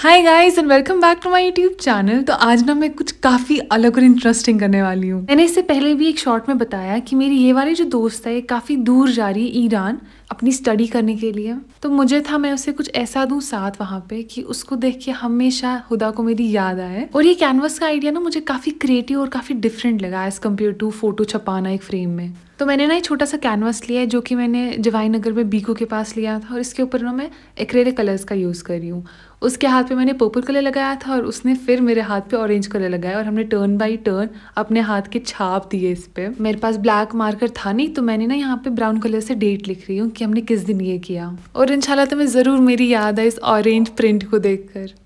hi guys and welcome back to my YouTube channel तो आज ना मैं कुछ काफ़ी अलग और इंटरेस्टिंग करने वाली हूँ मैंने इससे पहले भी एक शॉर्ट में बताया कि मेरी ये वाली जो दोस्त है काफ़ी दूर जा रही है ईरान अपनी स्टडी करने के लिए तो मुझे था मैं उसे कुछ ऐसा दूँ साथ वहाँ पे कि उसको देख के हमेशा हुदा को मेरी याद आए और ये कैनवस का आइडिया ना मुझे काफ़ी क्रिएटिव और काफ़ी डिफरेंट लगा एज़ कम्पेयर टू फोटो छपाना एक फ्रेम में तो मैंने ना एक छोटा सा कैनवस लिया है जो कि मैंने जवाई नगर में बीको के पास लिया था और इसके ऊपर ना मैं एक कलर्स का यूज़ कर रही हूँ उसके हाथ हाथ पे मैंने पर्पल कलर लगाया था और उसने फिर मेरे हाथ पे ऑरेंज कलर लगाया और हमने टर्न बाय टर्न अपने हाथ के छाप दिए इस पे मेरे पास ब्लैक मार्कर था नहीं तो मैंने ना यहाँ पे ब्राउन कलर से डेट लिख रही हूँ कि हमने किस दिन ये किया और इनशाला तुम्हें ज़रूर मेरी याद है इस ऑरेंज प्रिंट को देखकर